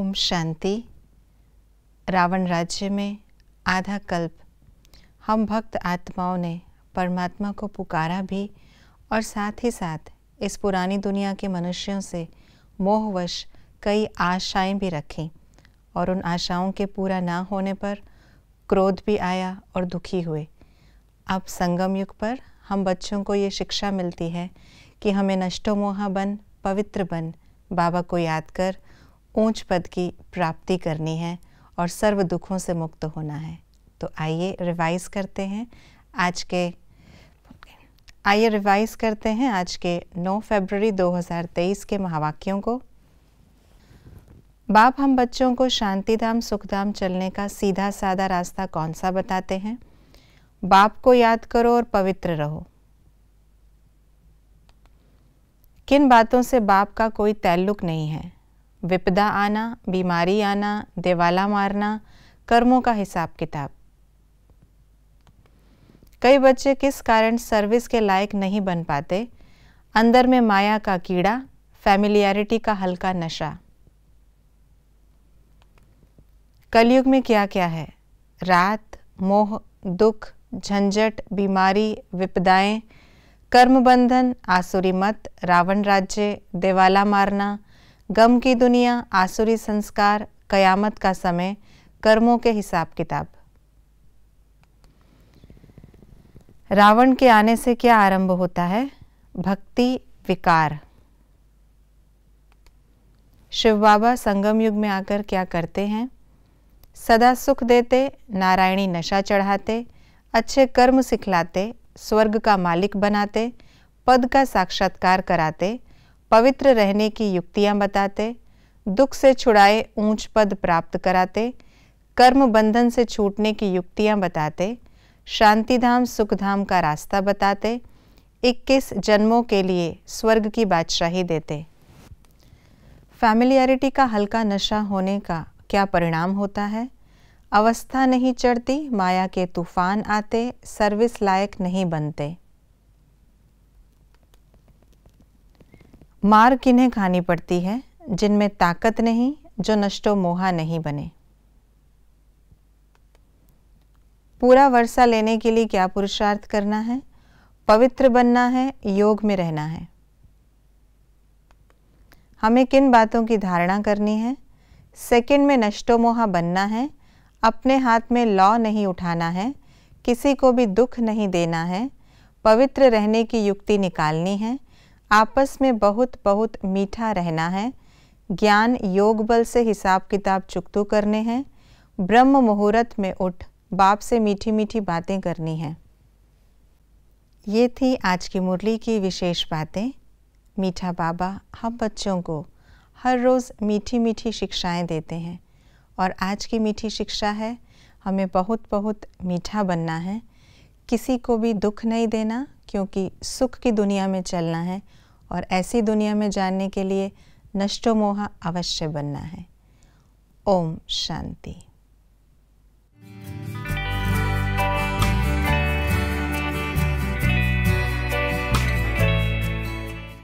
ओम शांति रावण राज्य में आधा कल्प हम भक्त आत्माओं ने परमात्मा को पुकारा भी और साथ ही साथ इस पुरानी दुनिया के मनुष्यों से मोहवश कई आशाएं भी रखी और उन आशाओं के पूरा ना होने पर क्रोध भी आया और दुखी हुए अब संगम युग पर हम बच्चों को ये शिक्षा मिलती है कि हमें नष्टोमोहा बन पवित्र बन बाबा को याद कर ऊंच पद की प्राप्ति करनी है और सर्व दुखों से मुक्त होना है तो आइए रिवाइज करते हैं आज के आइए रिवाइज करते हैं आज के 9 फरवरी 2023 के महावाक्यों को बाप हम बच्चों को शांति धाम सुख धाम चलने का सीधा साधा रास्ता कौन सा बताते हैं बाप को याद करो और पवित्र रहो किन बातों से बाप का कोई तैल्लुक नहीं है विपदा आना बीमारी आना देवाला मारना कर्मों का हिसाब किताब कई बच्चे किस कारण सर्विस के लायक नहीं बन पाते अंदर में माया का कीड़ा फैमिलियरिटी का हल्का नशा कलयुग में क्या क्या है रात मोह दुख झंझट बीमारी विपदाएं कर्म बंधन आसुरी मत रावण राज्य देवाला मारना गम की दुनिया आसुरी संस्कार कयामत का समय कर्मों के हिसाब किताब रावण के आने से क्या आरंभ होता है भक्ति विकार शिव बाबा संगम युग में आकर क्या करते हैं सदा सुख देते नारायणी नशा चढ़ाते अच्छे कर्म सिखलाते स्वर्ग का मालिक बनाते पद का साक्षात्कार कराते पवित्र रहने की युक्तियां बताते दुख से छुड़ाए ऊंच पद प्राप्त कराते कर्म बंधन से छूटने की युक्तियां बताते शांतिधाम सुखधाम का रास्ता बताते 21 जन्मों के लिए स्वर्ग की बादशाही देते फैमिलियरिटी का हल्का नशा होने का क्या परिणाम होता है अवस्था नहीं चढ़ती माया के तूफान आते सर्विस लायक नहीं बनते मार किन्हें खानी पड़ती है जिनमें ताकत नहीं जो नष्टो मोहा नहीं बने पूरा वर्षा लेने के लिए क्या पुरुषार्थ करना है पवित्र बनना है योग में रहना है हमें किन बातों की धारणा करनी है सेकंड में नष्टोमोहा बनना है अपने हाथ में लॉ नहीं उठाना है किसी को भी दुख नहीं देना है पवित्र रहने की युक्ति निकालनी है आपस में बहुत बहुत मीठा रहना है ज्ञान योग बल से हिसाब किताब चुकतू करने हैं ब्रह्म मुहूर्त में उठ बाप से मीठी मीठी बातें करनी हैं ये थी आज की मुरली की विशेष बातें मीठा बाबा हम बच्चों को हर रोज़ मीठी मीठी शिक्षाएं देते हैं और आज की मीठी शिक्षा है हमें बहुत बहुत मीठा बनना है किसी को भी दुख नहीं देना क्योंकि सुख की दुनिया में चलना है और ऐसी दुनिया में जानने के लिए नष्टोमोहा अवश्य बनना है ओम शांति